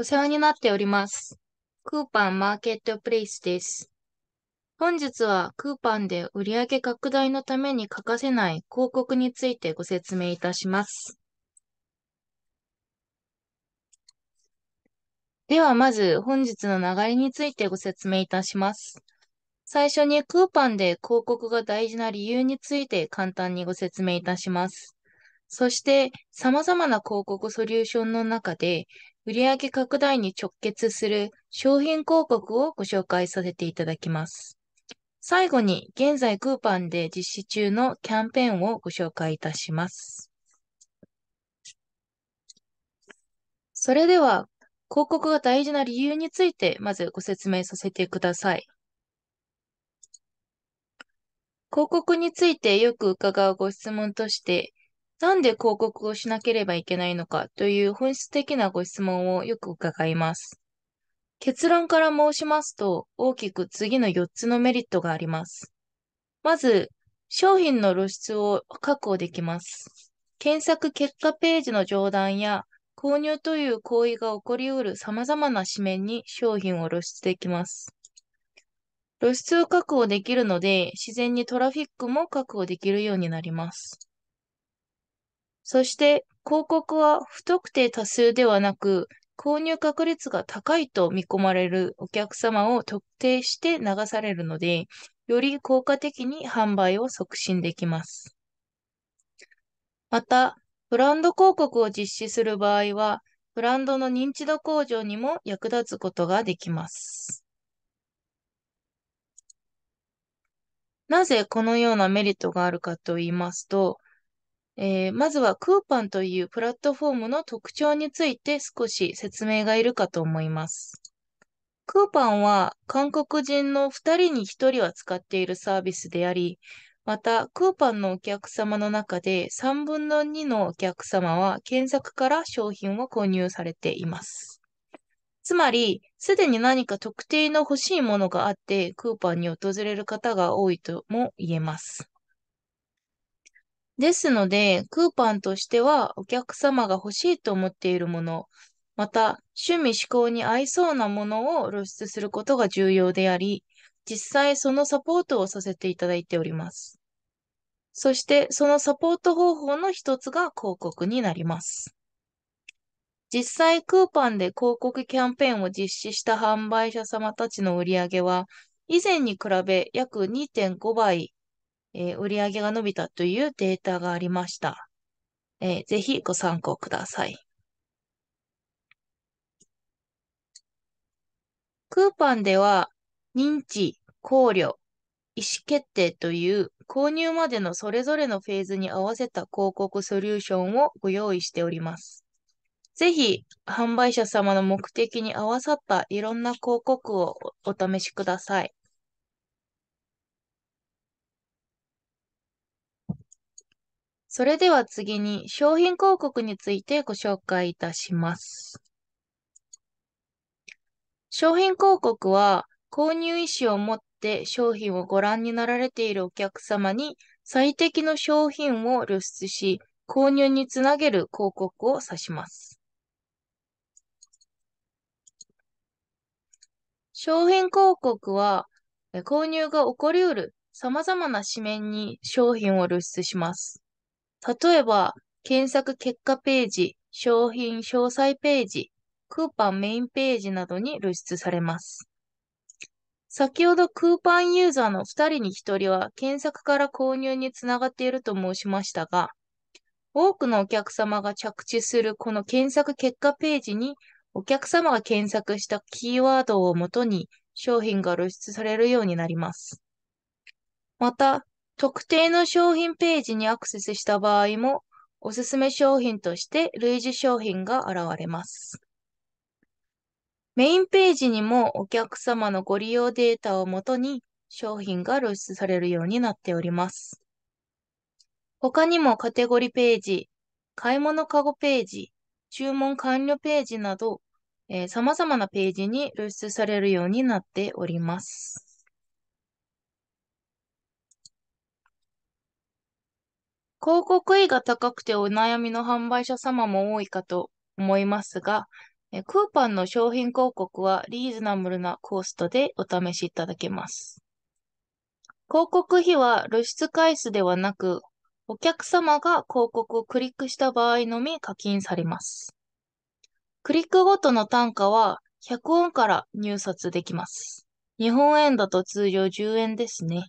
お世話になっております。クーパンマーケットプレイスです。本日はクーパンで売上拡大のために欠かせない広告についてご説明いたします。ではまず本日の流れについてご説明いたします。最初にクーパンで広告が大事な理由について簡単にご説明いたします。そして様々な広告ソリューションの中で売上拡大に直結する商品広告をご紹介させていただきます。最後に、現在クーパンで実施中のキャンペーンをご紹介いたします。それでは、広告が大事な理由について、まずご説明させてください。広告についてよく伺うご質問として、なんで広告をしなければいけないのかという本質的なご質問をよく伺います。結論から申しますと、大きく次の4つのメリットがあります。まず、商品の露出を確保できます。検索結果ページの上段や購入という行為が起こりうる様々な紙面に商品を露出できます。露出を確保できるので、自然にトラフィックも確保できるようになります。そして広告は不特定多数ではなく、購入確率が高いと見込まれるお客様を特定して流されるので、より効果的に販売を促進できます。また、ブランド広告を実施する場合は、ブランドの認知度向上にも役立つことができます。なぜこのようなメリットがあるかと言いますと、えー、まずはクーパンというプラットフォームの特徴について少し説明がいるかと思います。クーパンは韓国人の2人に1人は使っているサービスであり、またクーパンのお客様の中で3分の2のお客様は検索から商品を購入されています。つまり、すでに何か特定の欲しいものがあって、クーパンに訪れる方が多いとも言えます。ですので、クーパンとしてはお客様が欲しいと思っているもの、また趣味思考に合いそうなものを露出することが重要であり、実際そのサポートをさせていただいております。そしてそのサポート方法の一つが広告になります。実際クーパンで広告キャンペーンを実施した販売者様たちの売り上げは、以前に比べ約2.5倍えー、売上が伸びたというデータがありました。えー、ぜひご参考ください。クーパンでは認知、考慮、意思決定という購入までのそれぞれのフェーズに合わせた広告ソリューションをご用意しております。ぜひ販売者様の目的に合わさったいろんな広告をお試しください。それでは次に商品広告についてご紹介いたします。商品広告は購入意思を持って商品をご覧になられているお客様に最適の商品を露出し、購入につなげる広告を指します。商品広告は購入が起こりうる様々な紙面に商品を露出します。例えば、検索結果ページ、商品詳細ページ、クーパンメインページなどに露出されます。先ほどクーパンユーザーの2人に1人は検索から購入につながっていると申しましたが、多くのお客様が着地するこの検索結果ページにお客様が検索したキーワードをもとに商品が露出されるようになります。また、特定の商品ページにアクセスした場合も、おすすめ商品として類似商品が現れます。メインページにもお客様のご利用データをもとに商品が露出されるようになっております。他にもカテゴリーページ、買い物カゴページ、注文完了ページなど、えー、様々なページに露出されるようになっております。広告費が高くてお悩みの販売者様も多いかと思いますが、えクーパンの商品広告はリーズナブルなコストでお試しいただけます。広告費は露出回数ではなく、お客様が広告をクリックした場合のみ課金されます。クリックごとの単価は100円ンから入札できます。日本円だと通常10円ですね。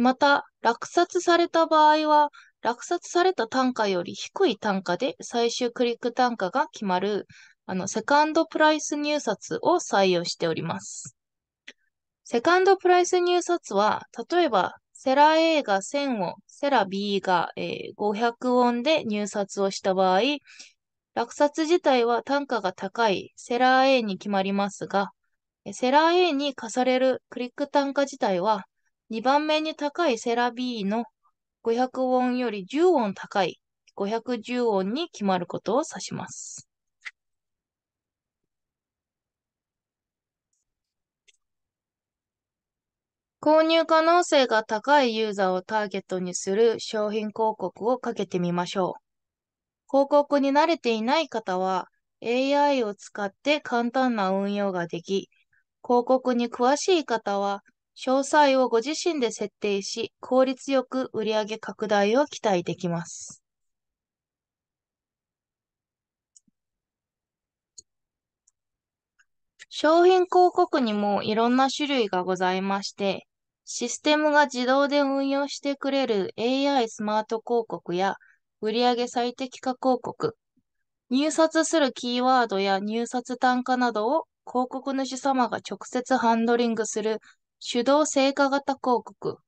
また、落札された場合は、落札された単価より低い単価で最終クリック単価が決まる、あの、セカンドプライス入札を採用しております。セカンドプライス入札は、例えば、セラ A が1000ウォン、セラ B が、えー、500ウォンで入札をした場合、落札自体は単価が高いセラー A に決まりますが、セラー A に課されるクリック単価自体は2番目に高いセラビーの500ウォンより10ウォン高い510ウォンに決まることを指します。購入可能性が高いユーザーをターゲットにする商品広告をかけてみましょう。広告に慣れていない方は AI を使って簡単な運用ができ、広告に詳しい方は詳細をご自身で設定し、効率よく売上拡大を期待できます。商品広告にもいろんな種類がございまして、システムが自動で運用してくれる AI スマート広告や売上最適化広告、入札するキーワードや入札単価などを広告主様が直接ハンドリングする手動成果型広告。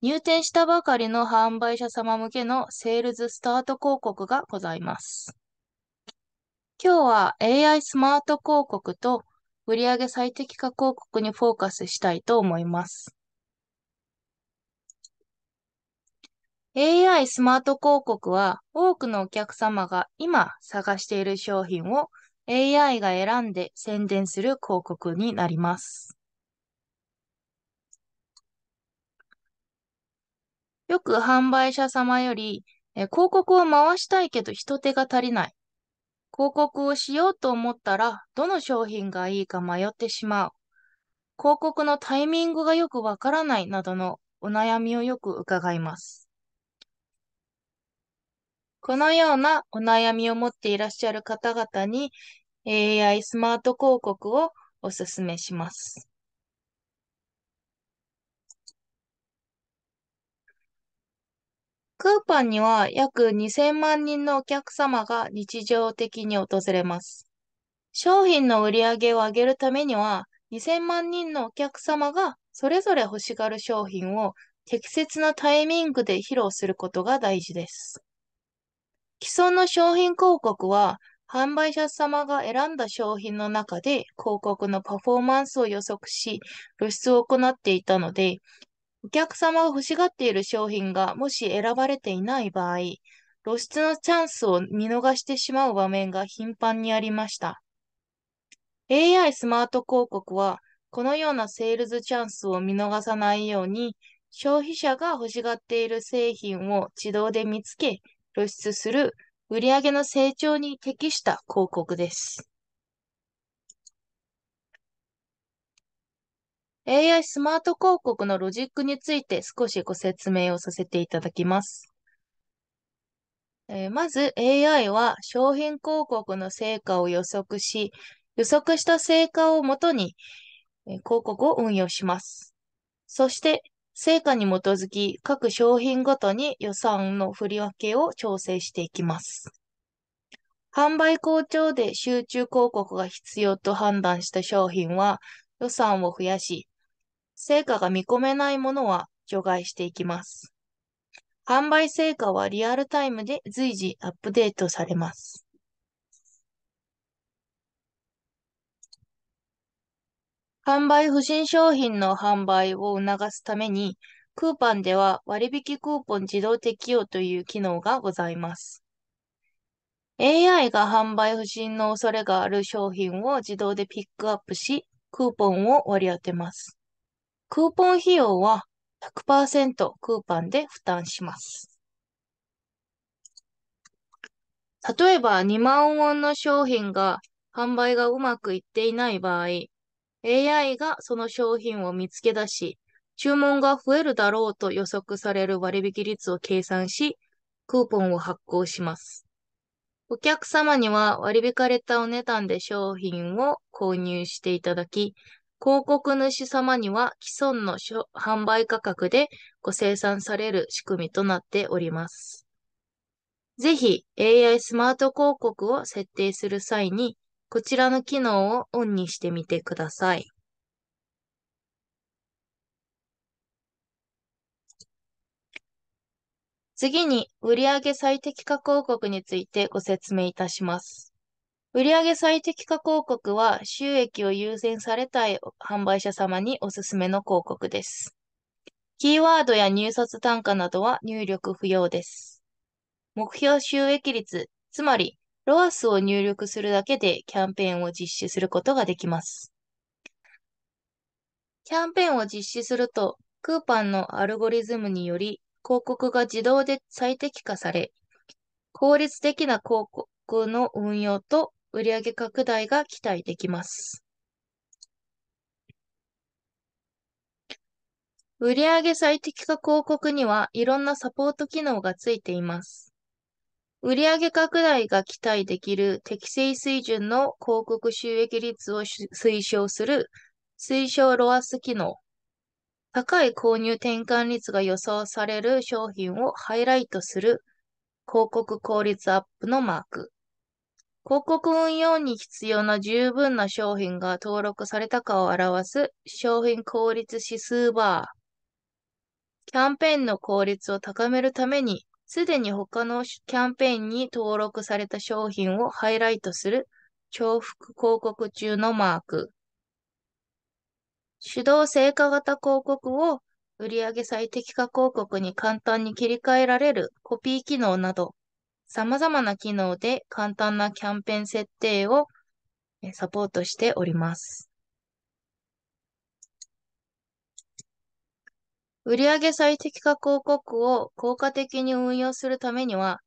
入店したばかりの販売者様向けのセールズスタート広告がございます。今日は AI スマート広告と売上最適化広告にフォーカスしたいと思います。AI スマート広告は多くのお客様が今探している商品を AI が選んで宣伝する広告になります。よく販売者様より、え広告を回したいけど人手が足りない。広告をしようと思ったら、どの商品がいいか迷ってしまう。広告のタイミングがよくわからないなどのお悩みをよく伺います。このようなお悩みを持っていらっしゃる方々に AI スマート広告をお勧めします。クーパンには約2000万人のお客様が日常的に訪れます。商品の売り上げを上げるためには、2000万人のお客様がそれぞれ欲しがる商品を適切なタイミングで披露することが大事です。既存の商品広告は、販売者様が選んだ商品の中で広告のパフォーマンスを予測し、露出を行っていたので、お客様が欲しがっている商品がもし選ばれていない場合、露出のチャンスを見逃してしまう場面が頻繁にありました。AI スマート広告は、このようなセールズチャンスを見逃さないように、消費者が欲しがっている製品を自動で見つけ、露出する売上の成長に適した広告です。AI スマート広告のロジックについて少しご説明をさせていただきます。えー、まず AI は商品広告の成果を予測し、予測した成果をもとに、え広告を運用します。そして成果に基づき各商品ごとに予算の振り分けを調整していきます。販売好調で集中広告が必要と判断した商品は予算を増やし、成果が見込めないものは除外していきます。販売成果はリアルタイムで随時アップデートされます。販売不審商品の販売を促すために、クーパンでは割引クーポン自動適用という機能がございます。AI が販売不審の恐れがある商品を自動でピックアップし、クーポンを割り当てます。クーポン費用は100%クーパンで負担します。例えば2万ウォンの商品が販売がうまくいっていない場合、AI がその商品を見つけ出し、注文が増えるだろうと予測される割引率を計算し、クーポンを発行します。お客様には割り引かれたお値段で商品を購入していただき、広告主様には既存の販売価格でご生産される仕組みとなっております。ぜひ AI スマート広告を設定する際に、こちらの機能をオンにしてみてください。次に、売上最適化広告についてご説明いたします。売上最適化広告は収益を優先されたい販売者様におすすめの広告です。キーワードや入札単価などは入力不要です。目標収益率、つまりロアスを入力するだけでキャンペーンを実施することができます。キャンペーンを実施すると、クーパンのアルゴリズムにより広告が自動で最適化され、効率的な広告の運用と売上拡大が期待できます。売上最適化広告にはいろんなサポート機能がついています。売上拡大が期待できる適正水準の広告収益率を推奨する推奨ロアス機能、高い購入転換率が予想される商品をハイライトする広告効率アップのマーク、広告運用に必要な十分な商品が登録されたかを表す商品効率指数バー。キャンペーンの効率を高めるために、すでに他のキャンペーンに登録された商品をハイライトする重複広告中のマーク。手動成果型広告を売上最適化広告に簡単に切り替えられるコピー機能など、様々な機能で簡単なキャンペーン設定をサポートしております。売上最適化広告を効果的に運用するためには、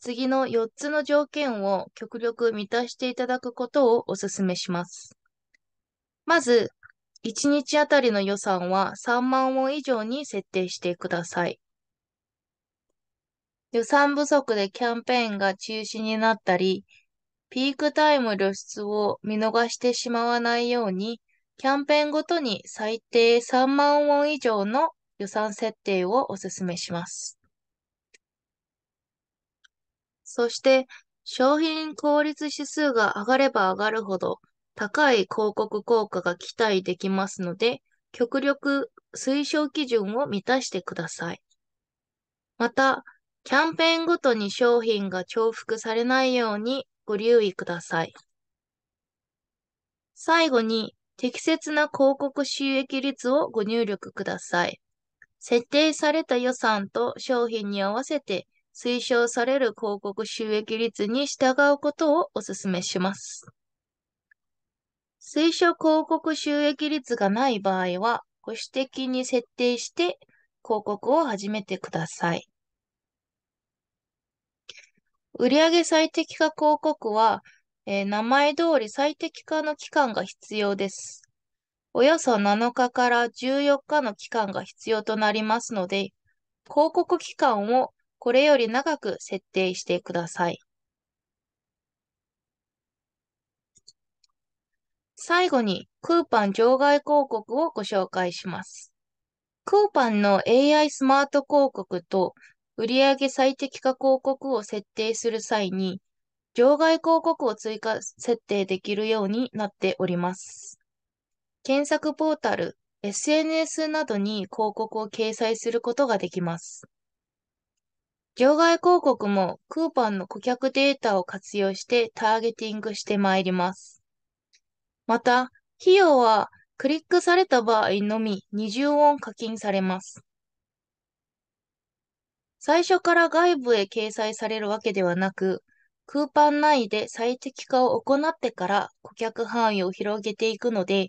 次の4つの条件を極力満たしていただくことをお勧めします。まず、1日あたりの予算は3万ウォン以上に設定してください。予算不足でキャンペーンが中止になったり、ピークタイム露出を見逃してしまわないように、キャンペーンごとに最低3万ウォン以上の予算設定をお勧めします。そして、商品効率指数が上がれば上がるほど、高い広告効果が期待できますので、極力推奨基準を満たしてください。また、キャンペーンごとに商品が重複されないようにご留意ください。最後に、適切な広告収益率をご入力ください。設定された予算と商品に合わせて推奨される広告収益率に従うことをお勧めします。推奨広告収益率がない場合は、ご指摘に設定して広告を始めてください。売上最適化広告は、えー、名前通り最適化の期間が必要です。およそ7日から14日の期間が必要となりますので、広告期間をこれより長く設定してください。最後に、クーパン場外広告をご紹介します。クーパンの AI スマート広告と売上最適化広告を設定する際に、場外広告を追加設定できるようになっております。検索ポータル、SNS などに広告を掲載することができます。場外広告もクーパンの顧客データを活用してターゲティングしてまいります。また、費用はクリックされた場合のみ20ウォン課金されます。最初から外部へ掲載されるわけではなく、クーパン内で最適化を行ってから顧客範囲を広げていくので、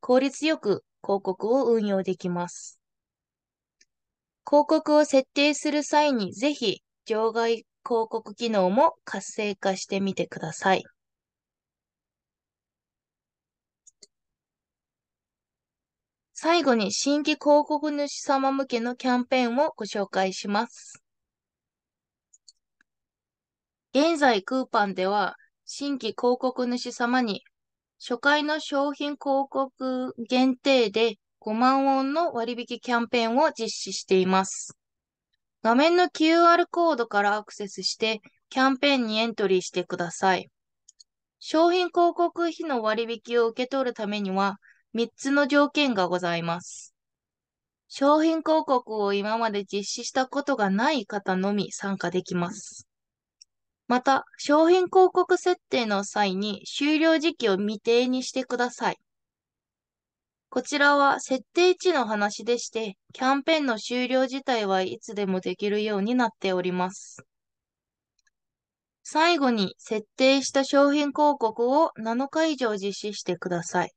効率よく広告を運用できます。広告を設定する際にぜひ場外広告機能も活性化してみてください。最後に新規広告主様向けのキャンペーンをご紹介します。現在クーパンでは新規広告主様に初回の商品広告限定で5万ウォンの割引キャンペーンを実施しています。画面の QR コードからアクセスしてキャンペーンにエントリーしてください。商品広告費の割引を受け取るためには、3つの条件がございます。商品広告を今まで実施したことがない方のみ参加できます。また、商品広告設定の際に終了時期を未定にしてください。こちらは設定値の話でして、キャンペーンの終了自体はいつでもできるようになっております。最後に設定した商品広告を7日以上実施してください。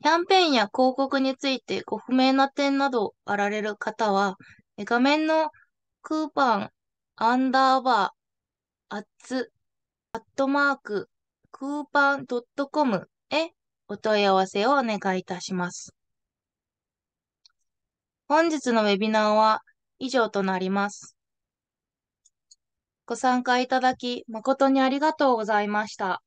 キャンペーンや広告についてご不明な点などあられる方は、画面のクーパン、アンダーバー、アッツ、アットマーク、クーパン .com へお問い合わせをお願いいたします。本日のウェビナーは以上となります。ご参加いただき誠にありがとうございました。